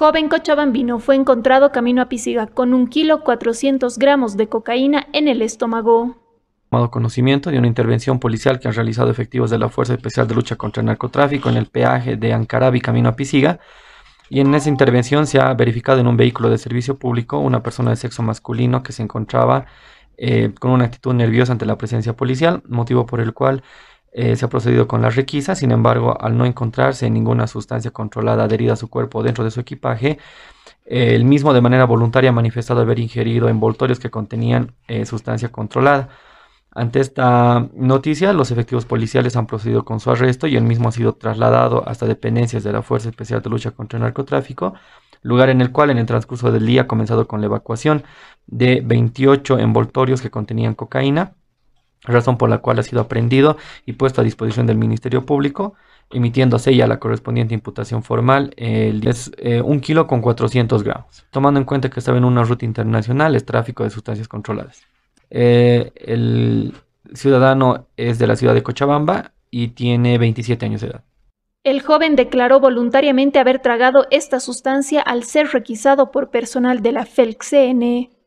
Joven cochabambino fue encontrado camino a Pisiga con un kilo 400 gramos de cocaína en el estómago. Tomado conocimiento de una intervención policial que han realizado efectivos de la Fuerza Especial de Lucha contra el Narcotráfico en el peaje de Ancarabi camino a Pisiga, y en esa intervención se ha verificado en un vehículo de servicio público una persona de sexo masculino que se encontraba eh, con una actitud nerviosa ante la presencia policial, motivo por el cual eh, se ha procedido con la requisa sin embargo, al no encontrarse ninguna sustancia controlada adherida a su cuerpo dentro de su equipaje, el mismo de manera voluntaria ha manifestado haber ingerido envoltorios que contenían eh, sustancia controlada. Ante esta noticia, los efectivos policiales han procedido con su arresto y el mismo ha sido trasladado hasta dependencias de la Fuerza Especial de Lucha contra el Narcotráfico, lugar en el cual en el transcurso del día ha comenzado con la evacuación de 28 envoltorios que contenían cocaína, razón por la cual ha sido aprendido y puesto a disposición del Ministerio Público, emitiéndose ya la correspondiente imputación formal, es eh, un kilo con 400 gramos, tomando en cuenta que estaba en una ruta internacional, es tráfico de sustancias controladas. Eh, el ciudadano es de la ciudad de Cochabamba y tiene 27 años de edad. El joven declaró voluntariamente haber tragado esta sustancia al ser requisado por personal de la FELCN. E.